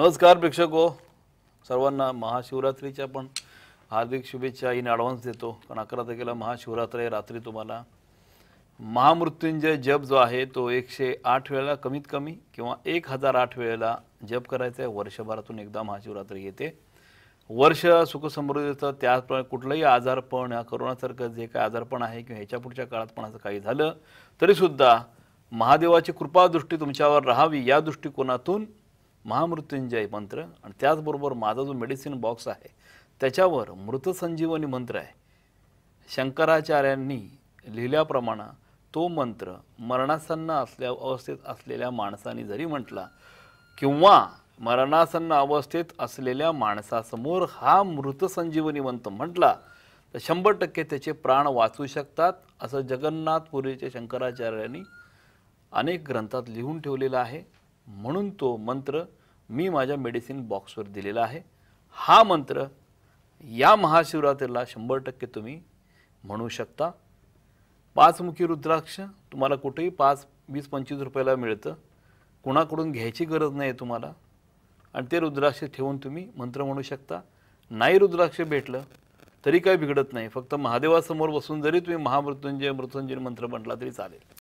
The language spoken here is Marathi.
नमस्कार प्रेक्षक हो सर्वांना महाशिवरात्रीच्या पण हार्दिक शुभेच्छा इन ॲडव्हान्स देतो कारण अकरा तारखेला महाशिवरात्र आहे रात्री तुम्हाला महामृत्युंजय जप जो आहे तो एकशे आठ वेळेला कमीत कमी किंवा एक हजार आठ वेळेला जप करायचा आहे वर्षभरातून एकदा महाशिवरात्री येते वर्ष सुखसमृद्धीचं त्याचप्रमाणे कुठलंही आजारपण या करोनासारखं जे काही आजारपण आहे किंवा ह्याच्या पुढच्या काळात पण असं काही झालं तरीसुद्धा महादेवाची कृपादृष्टी तुमच्यावर राहावी या दृष्टिकोनातून महामृत्युंजय मंत्र आणि त्याचबरोबर माझा जो मेडिसिन बॉक्स आहे त्याच्यावर मृतसंजीवनी मंत्र आहे शंकराचार्यांनी लिहिल्याप्रमाणे तो मंत्र मरणासन्न असल्या अवस्थेत असलेल्या माणसाने जरी म्हटला किंवा मरणासन्न अवस्थेत असलेल्या माणसासमोर हा मृतसंजीवनी मंत्र म्हटला तर शंभर टक्के त्याचे प्राण वाचू शकतात असं जगन्नाथपुरीच्या शंकराचार्यांनी अनेक ग्रंथात लिहून ठेवलेलं आहे म्हणून तो मंत्र मी माझ्या मेडिसिन बॉक्सवर दिलेला आहे हा मंत्र या महाशिवरात्रीला शंभर टक्के तुम्ही म्हणू शकता पाचमुखी रुद्राक्ष तुम्हाला कुठेही पाच वीस पंचवीस रुपयाला मिळतं कुणाकडून घ्यायची गरज नाही तुम्हाला आणि ते रुद्राक्ष ठेवून तुम्ही मंत्र म्हणू शकता नाही रुद्राक्ष भेटलं तरी काही बिघडत नाही फक्त महादेवासमोर बसून जरी तुम्ही महामृत्युंजय मृत्युंजय मंत्र म्हटला तरी चालेल